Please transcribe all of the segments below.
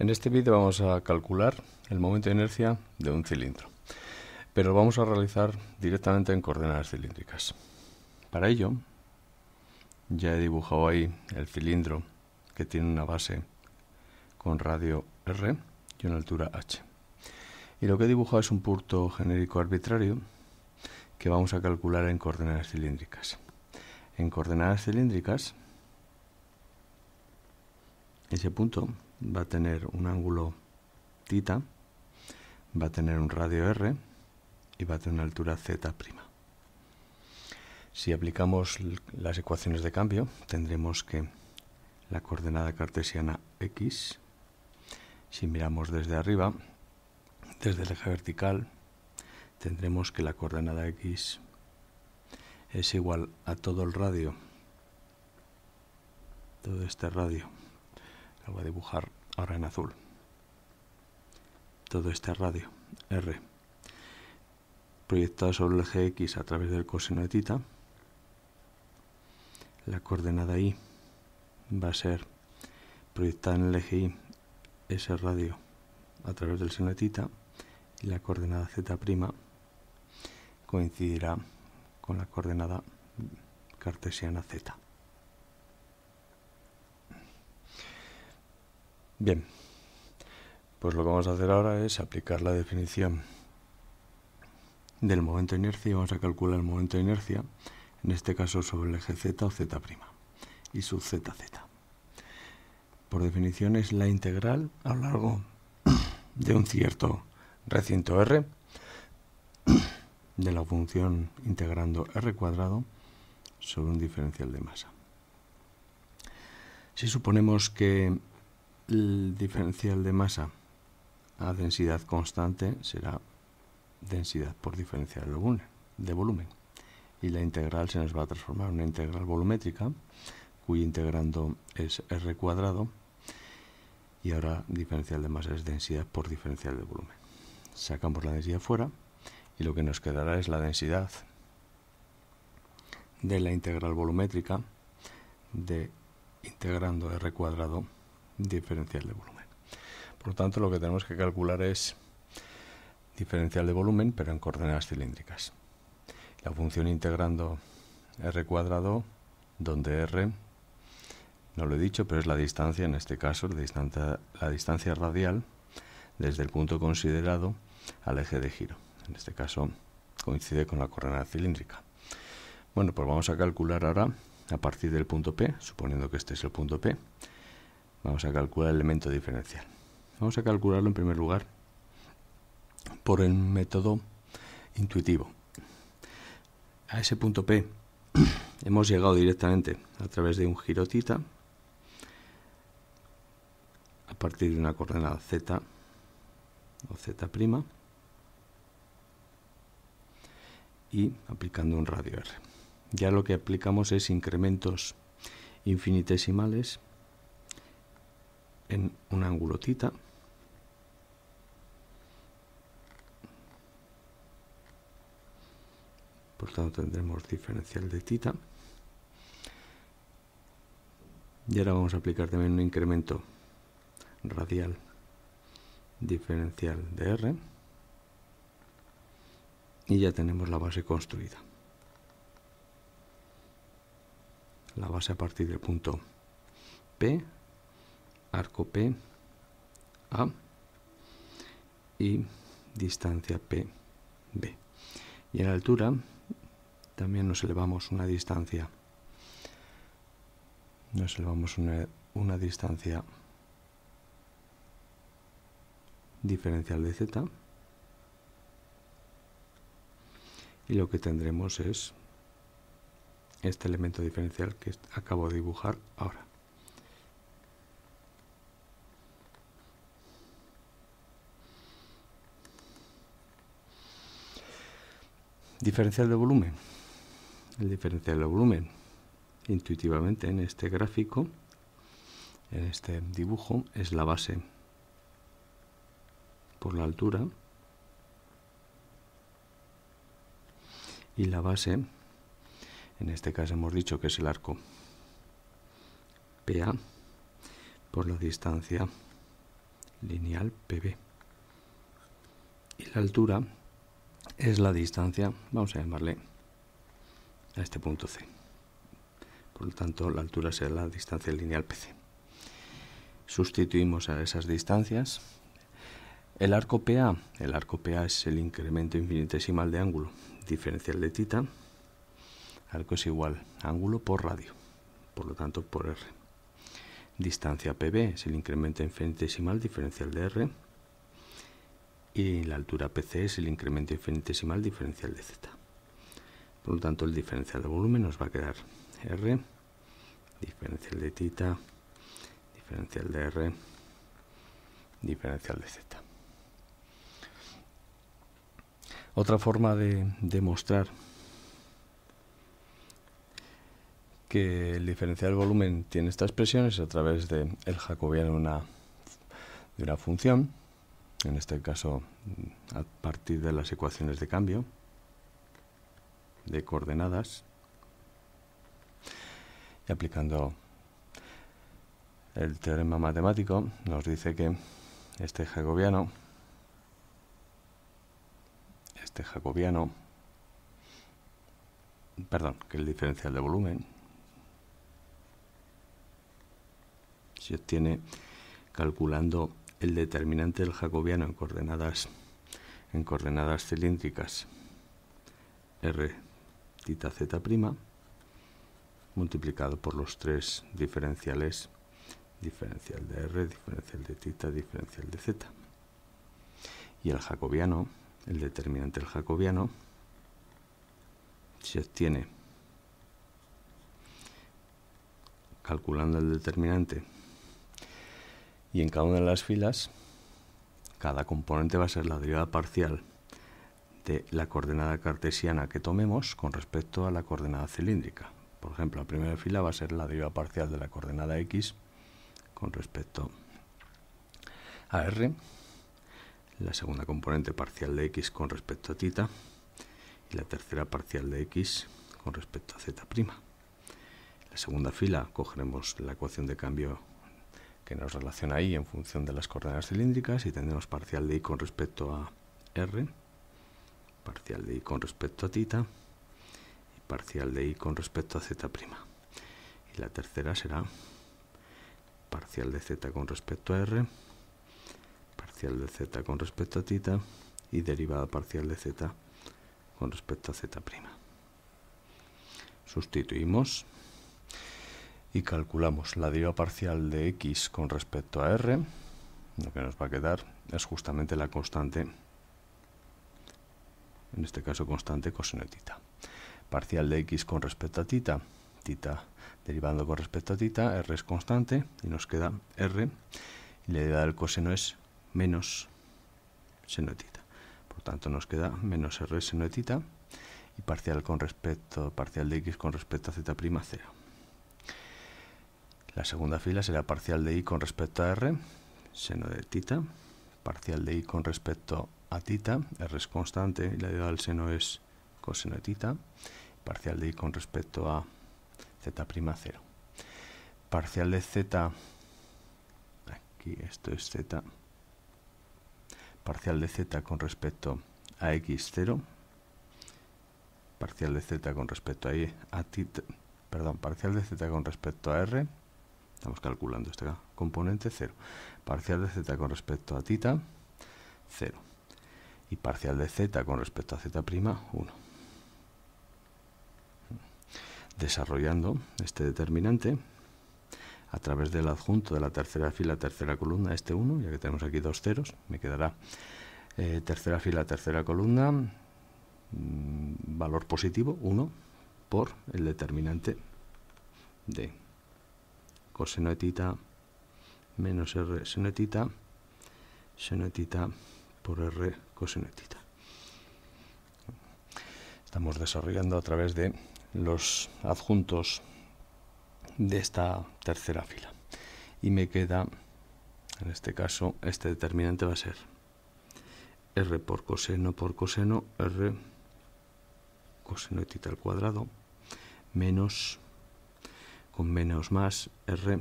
En este vídeo vamos a calcular el momento de inercia de un cilindro, pero lo vamos a realizar directamente en coordenadas cilíndricas. Para ello, ya he dibujado ahí el cilindro que tiene una base con radio R y una altura H. Y lo que he dibujado es un punto genérico arbitrario que vamos a calcular en coordenadas cilíndricas. En coordenadas cilíndricas, ese punto va a tener un ángulo tita, va a tener un radio r y va a tener una altura z'. Si aplicamos las ecuaciones de cambio, tendremos que la coordenada cartesiana x, si miramos desde arriba, desde el eje vertical, tendremos que la coordenada x es igual a todo el radio, todo este radio lo voy a dibujar ahora en azul todo este radio R proyectado sobre el eje X a través del coseno de tita la coordenada Y va a ser proyectada en el eje Y ese radio a través del seno de tita y la coordenada Z' coincidirá con la coordenada cartesiana Z. Bien, pues lo que vamos a hacer ahora es aplicar la definición del momento de inercia y vamos a calcular el momento de inercia, en este caso sobre el eje Z o Z' y su ZZ. Por definición es la integral a lo largo de un cierto recinto R de la función integrando R cuadrado sobre un diferencial de masa. Si suponemos que el diferencial de masa a densidad constante será densidad por diferencial de volumen, de volumen. Y la integral se nos va a transformar en una integral volumétrica cuyo integrando es r cuadrado y ahora diferencial de masa es densidad por diferencial de volumen. Sacamos la densidad fuera y lo que nos quedará es la densidad de la integral volumétrica de integrando r cuadrado diferencial de volumen. Por tanto, lo que tenemos que calcular es diferencial de volumen, pero en coordenadas cilíndricas. La función integrando r cuadrado, donde r, no lo he dicho, pero es la distancia, en este caso, distancia, la distancia radial desde el punto considerado al eje de giro. En este caso coincide con la coordenada cilíndrica. Bueno, pues vamos a calcular ahora a partir del punto P, suponiendo que este es el punto P, Vamos a calcular el elemento diferencial. Vamos a calcularlo en primer lugar por el método intuitivo. A ese punto P hemos llegado directamente a través de un giro a partir de una coordenada z o z' y aplicando un radio r. Ya lo que aplicamos es incrementos infinitesimales en un ángulo tita. Por tanto tendremos diferencial de tita. Y ahora vamos a aplicar también un incremento radial diferencial de R. Y ya tenemos la base construida. La base a partir del punto P arco P A y distancia P B. Y en altura también nos elevamos una distancia. Nos elevamos una, una distancia diferencial de z y lo que tendremos es este elemento diferencial que acabo de dibujar ahora. Diferencial de volumen. El diferencial de volumen, intuitivamente en este gráfico, en este dibujo, es la base por la altura y la base, en este caso hemos dicho que es el arco PA por la distancia lineal PB y la altura es la distancia, vamos a llamarle a este punto C. Por lo tanto, la altura será la distancia lineal PC. Sustituimos a esas distancias. El arco PA, el arco PA es el incremento infinitesimal de ángulo, diferencial de tita. Arco es igual a ángulo por radio, por lo tanto por R. Distancia PB es el incremento infinitesimal diferencial de R y la altura PC es el incremento infinitesimal diferencial de Z. Por lo tanto, el diferencial de volumen nos va a quedar R, diferencial de tita, diferencial de R, diferencial de Z. Otra forma de demostrar que el diferencial de volumen tiene esta expresión es a través del el jacobiano una, de una función en este caso mm, a partir de las ecuaciones de cambio de coordenadas y aplicando el teorema matemático nos dice que este jacobiano este jacobiano perdón, que el diferencial de volumen se obtiene calculando el determinante del jacobiano en coordenadas, en coordenadas cilíndricas r tita z prima multiplicado por los tres diferenciales diferencial de r, diferencial de tita, diferencial de z. Y el jacobiano, el determinante del jacobiano, se obtiene calculando el determinante y en cada una de las filas, cada componente va a ser la derivada parcial de la coordenada cartesiana que tomemos con respecto a la coordenada cilíndrica. Por ejemplo, la primera fila va a ser la derivada parcial de la coordenada x con respecto a r, la segunda componente parcial de x con respecto a tita. y la tercera parcial de x con respecto a z'. La segunda fila cogeremos la ecuación de cambio que nos relaciona ahí en función de las coordenadas cilíndricas y tendremos parcial de i con respecto a r, parcial de i con respecto a tita y parcial de i con respecto a z'. Y la tercera será parcial de z con respecto a r, parcial de z con respecto a tita y derivada parcial de z con respecto a z'. Sustituimos y calculamos la deriva parcial de x con respecto a r, lo que nos va a quedar es justamente la constante, en este caso constante coseno de tita. Parcial de x con respecto a tita, tita derivando con respecto a tita, r es constante y nos queda r y la derivada del coseno es menos seno de tita. Por tanto nos queda menos r seno de tita y parcial, con respecto, parcial de x con respecto a cero la segunda fila será parcial de i con respecto a r, seno de tita, parcial de i con respecto a tita, r es constante y la derivada del seno es coseno de tita, parcial de i con respecto a z 0 Parcial de z, aquí esto es z, parcial de z con respecto a x0, parcial de z con respecto a perdón, parcial de z con respecto a r, estamos calculando este componente 0, parcial de z con respecto a tita 0 y parcial de z con respecto a z' 1. Desarrollando este determinante a través del adjunto de la tercera fila, tercera columna, este 1, ya que tenemos aquí dos ceros, me quedará eh, tercera fila, tercera columna, mm, valor positivo 1 por el determinante de coseno de tita menos r seno de tita, seno de tita por r coseno de tita. Estamos desarrollando a través de los adjuntos de esta tercera fila. Y me queda, en este caso, este determinante va a ser r por coseno por coseno, r coseno de tita al cuadrado, menos con menos más R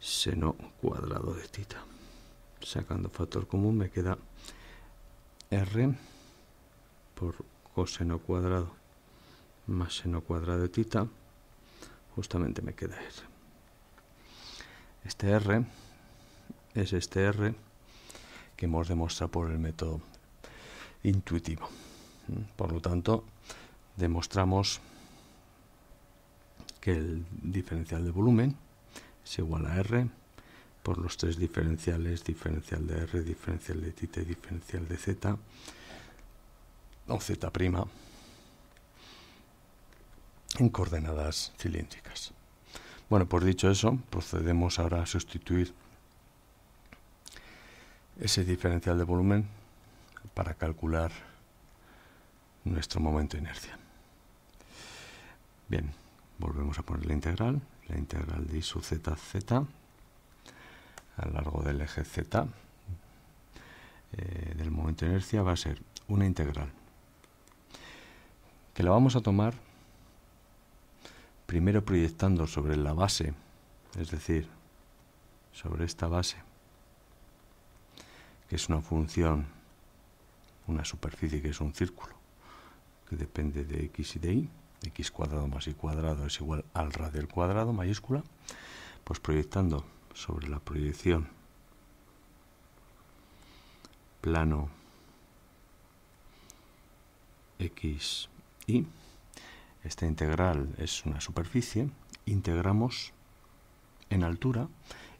seno cuadrado de tita. Sacando factor común me queda R por coseno cuadrado más seno cuadrado de tita. Justamente me queda R. Este R es este R que hemos demostrado por el método intuitivo. Por lo tanto, demostramos que el diferencial de volumen es igual a R por los tres diferenciales, diferencial de R, diferencial de t y diferencial de Z, o Z' en coordenadas cilíndricas. Bueno, pues dicho eso, procedemos ahora a sustituir ese diferencial de volumen para calcular nuestro momento de inercia. Bien, volvemos a poner la integral, la integral de i sub z, z a lo largo del eje z eh, del momento de inercia va a ser una integral que la vamos a tomar primero proyectando sobre la base, es decir, sobre esta base, que es una función, una superficie que es un círculo, que depende de x y de y, x cuadrado más y cuadrado es igual al radio al cuadrado mayúscula, pues proyectando sobre la proyección plano x y esta integral es una superficie, integramos en altura.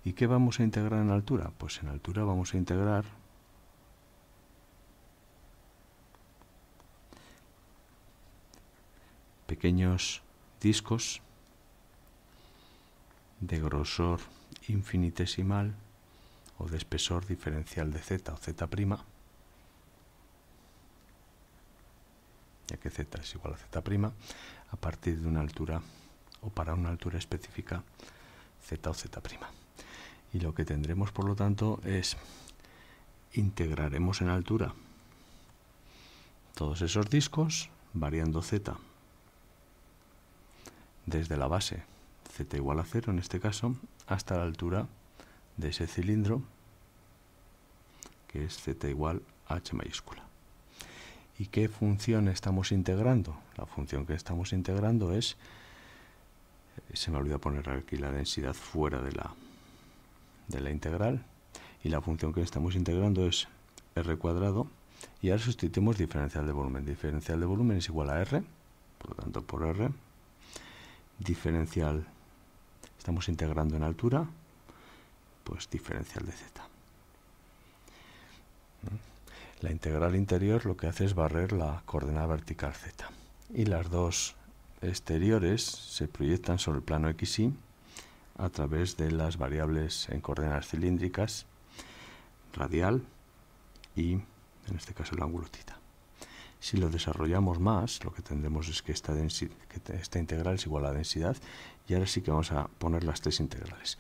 ¿Y qué vamos a integrar en altura? Pues en altura vamos a integrar pequeños discos de grosor infinitesimal o de espesor diferencial de z o z', ya que z es igual a z', a partir de una altura o para una altura específica z o z'. Y lo que tendremos, por lo tanto, es integraremos en altura todos esos discos variando z desde la base z igual a 0 en este caso hasta la altura de ese cilindro que es z igual a h mayúscula. ¿Y qué función estamos integrando? La función que estamos integrando es, eh, se me olvidó poner aquí la densidad fuera de la, de la integral, y la función que estamos integrando es r cuadrado, y ahora sustituimos diferencial de volumen. Diferencial de volumen es igual a r, por lo tanto por r diferencial estamos integrando en altura, pues diferencial de z. La integral interior lo que hace es barrer la coordenada vertical z. Y las dos exteriores se proyectan sobre el plano xy a través de las variables en coordenadas cilíndricas, radial y, en este caso, el ángulo tita si lo desarrollamos más, lo que tendremos es que esta, que integral es igual a la densidad y ahora sí que vamos a poner las tres integrales.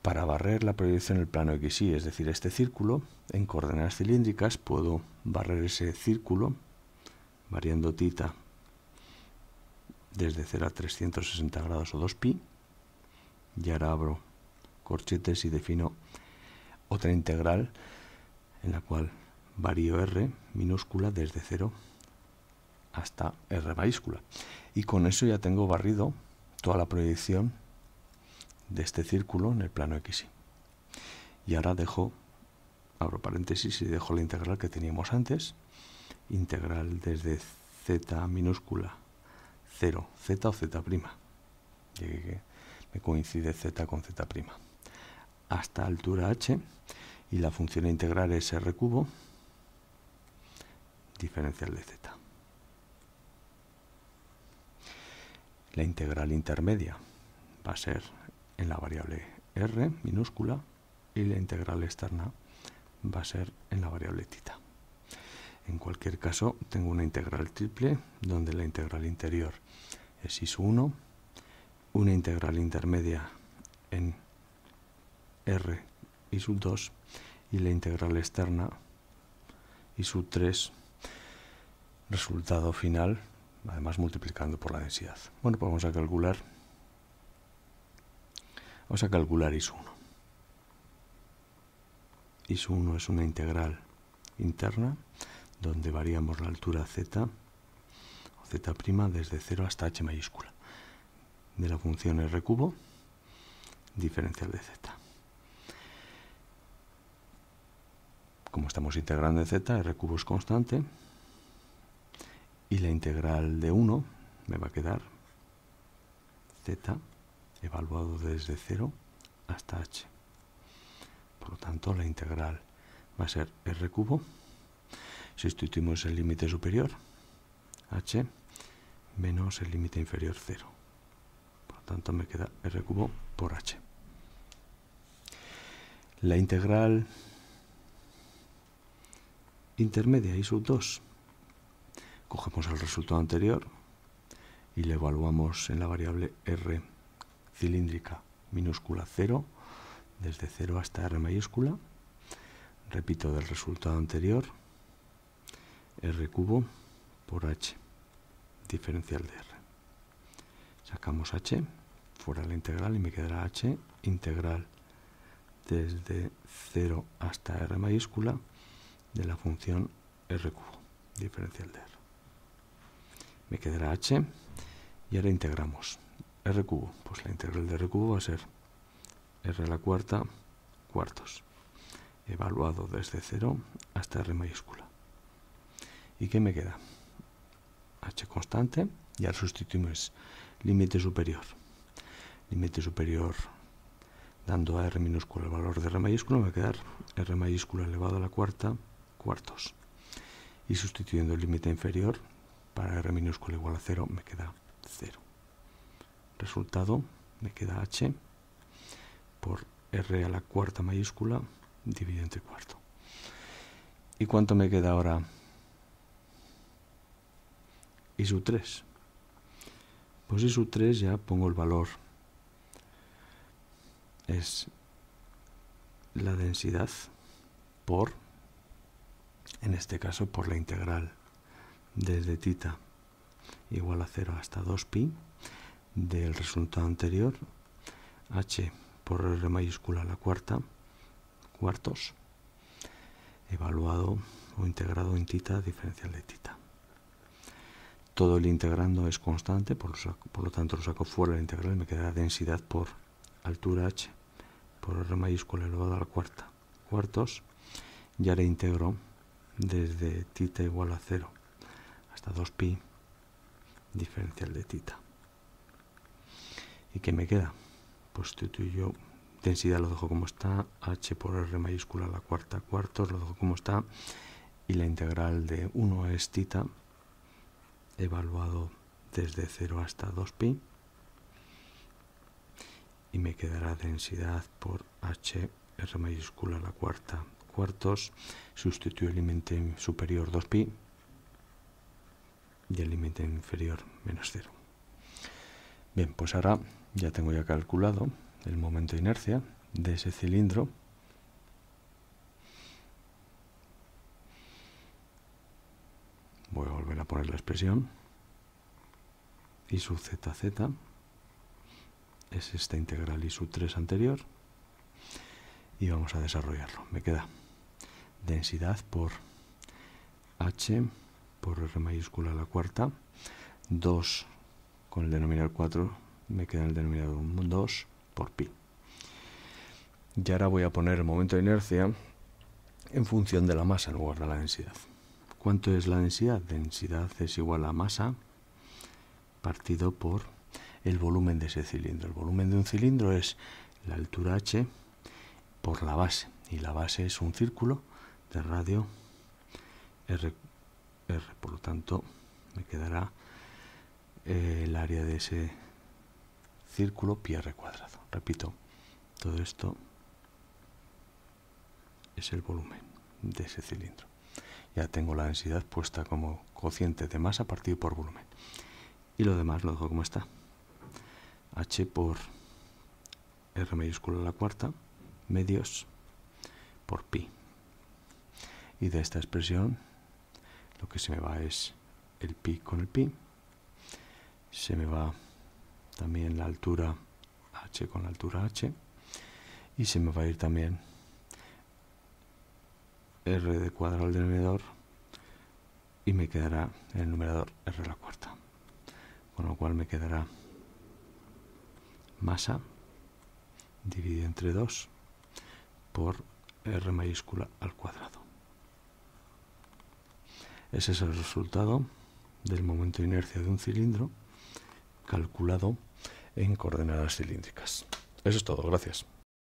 Para barrer la proyección en el plano XY, es decir, este círculo, en coordenadas cilíndricas puedo barrer ese círculo variando tita desde 0 a 360 grados o 2pi y ahora abro corchetes y defino otra integral en la cual varío R minúscula desde 0 hasta R mayúscula. Y con eso ya tengo barrido toda la proyección de este círculo en el plano XY. Y ahora dejo, abro paréntesis y dejo la integral que teníamos antes, integral desde z minúscula 0, z o z prima, me coincide z con z prima, hasta altura h, y la función integral es r cubo diferencial de z. La integral intermedia va a ser en la variable r minúscula y la integral externa va a ser en la variable tita. En cualquier caso, tengo una integral triple donde la integral interior es i 1, una integral intermedia en r i 2 y la integral externa i 3 resultado final, además multiplicando por la densidad. Bueno, pues vamos a calcular. Vamos a calcular IS1. IS1 es una integral interna donde variamos la altura z o z' desde 0 hasta h mayúscula de la función r cubo diferencial de z. Como estamos integrando z, r cubo es constante, y la integral de 1 me va a quedar z evaluado desde 0 hasta h. Por lo tanto, la integral va a ser r cubo. Sustituimos el límite superior, h, menos el límite inferior 0. Por lo tanto, me queda r cubo por h. La integral intermedia y sub 2 Cogemos el resultado anterior y le evaluamos en la variable R cilíndrica minúscula 0, desde 0 hasta R mayúscula. Repito del resultado anterior, R cubo por H, diferencial de R. Sacamos H, fuera la integral y me quedará H integral desde 0 hasta R mayúscula de la función R cubo, diferencial de R me quedará h y ahora integramos r cubo, pues la integral de r cubo va a ser r a la cuarta cuartos, evaluado desde 0 hasta r mayúscula. ¿Y qué me queda? h constante y ahora sustituimos límite superior. Límite superior dando a r minúscula el valor de r mayúscula me va a quedar r mayúscula elevado a la cuarta cuartos. Y sustituyendo el límite inferior para r minúscula igual a 0 me queda 0. Resultado me queda h por r a la cuarta mayúscula dividido entre cuarto. ¿Y cuánto me queda ahora? Y sub 3. Pues I 3 ya pongo el valor. Es la densidad por, en este caso, por la integral desde tita igual a 0 hasta 2pi del resultado anterior h por r mayúscula la cuarta cuartos evaluado o integrado en tita diferencial de tita todo el integrando es constante por lo, tanto lo saco fuera del integral y me queda densidad por altura h por r mayúscula elevado a la cuarta cuartos y ahora integro desde tita igual a 0 hasta 2pi diferencial de tita. ¿Y qué me queda? Pues densidad lo dejo como está, h por r mayúscula a la cuarta cuartos lo dejo como está, y la integral de 1 es tita, evaluado desde 0 hasta 2pi, y me quedará densidad por h r mayúscula a la cuarta cuartos, sustituyo el límite superior 2pi, y el límite inferior menos cero. Bien, pues ahora ya tengo ya calculado el momento de inercia de ese cilindro voy a volver a poner la expresión y sub zz es esta integral y sub 3 anterior y vamos a desarrollarlo me queda densidad por h por R mayúscula la cuarta, 2 con el denominador 4, me queda en el denominador 2 por pi. Y ahora voy a poner el momento de inercia en función de la masa en lugar de la densidad. ¿Cuánto es la densidad? Densidad es igual a masa partido por el volumen de ese cilindro. El volumen de un cilindro es la altura h por la base. Y la base es un círculo de radio r R. Por lo tanto, me quedará eh, el área de ese círculo pi R cuadrado. Repito, todo esto es el volumen de ese cilindro. Ya tengo la densidad puesta como cociente de masa partido por volumen. Y lo demás lo dejo como está. H por R mayúscula a la cuarta, medios por pi. Y de esta expresión lo que se me va es el pi con el pi. Se me va también la altura h con la altura h. Y se me va a ir también r de cuadrado al denominador y me quedará el numerador r a la cuarta. Con lo cual me quedará masa dividida entre 2 por r mayúscula al cuadrado. Ese es el resultado del momento de inercia de un cilindro calculado en coordenadas cilíndricas. Eso es todo, gracias.